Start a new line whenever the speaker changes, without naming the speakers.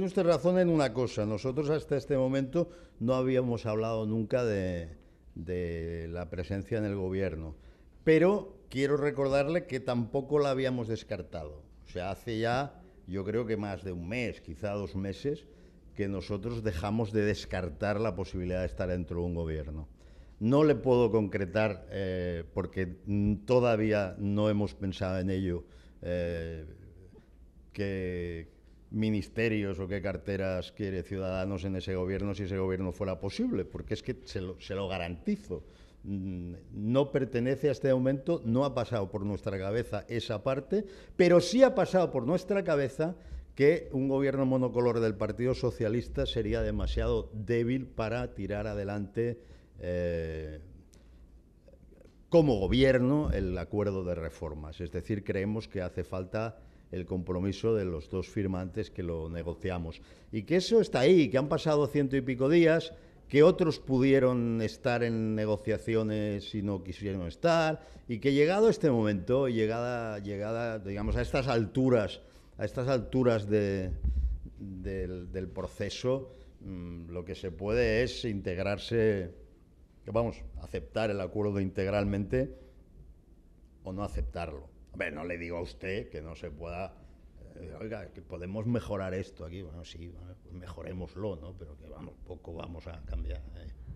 Tiene usted razón en una cosa. Nosotros hasta este momento no habíamos hablado nunca de, la presencia en el gobierno. Pero quiero recordarle que tampoco la habíamos descartado. O sea, hace ya, yo creo que más de un mes, quizá dos meses, que nosotros dejamos de descartar la posibilidad de estar dentro de un gobierno. No le puedo concretar eh, porque todavía no hemos pensado en ello eh, que, ministerios o qué carteras quiere Ciudadanos en ese gobierno si ese gobierno fuera posible, porque es que se lo, garantizo. Mm, no pertenece a este aumento, no ha pasado por nuestra cabeza esa parte, pero sí ha pasado por nuestra cabeza que un gobierno monocolor del Partido Socialista sería demasiado débil para tirar adelante eh, como gobierno el acuerdo de reformas. Es decir, creemos que hace falta el compromiso de los dos firmantes que lo negociamos. Y que eso está ahí, que han pasado ciento y pico días, que otros pudieron estar en negociaciones y no quisieron estar, y que llegado este momento, llegada, llegada digamos, a estas alturas, a estas alturas del, proceso, mm, lo que se puede es integrarse, que vamos, aceptar el acuerdo integralmente o no aceptarlo no le digo a usted que no se pueda eh, oiga, que podemos mejorar esto aquí, bueno, sí, bueno, mejorémoslo, ¿no? Pero que vamos, poco vamos a cambiar. Eh.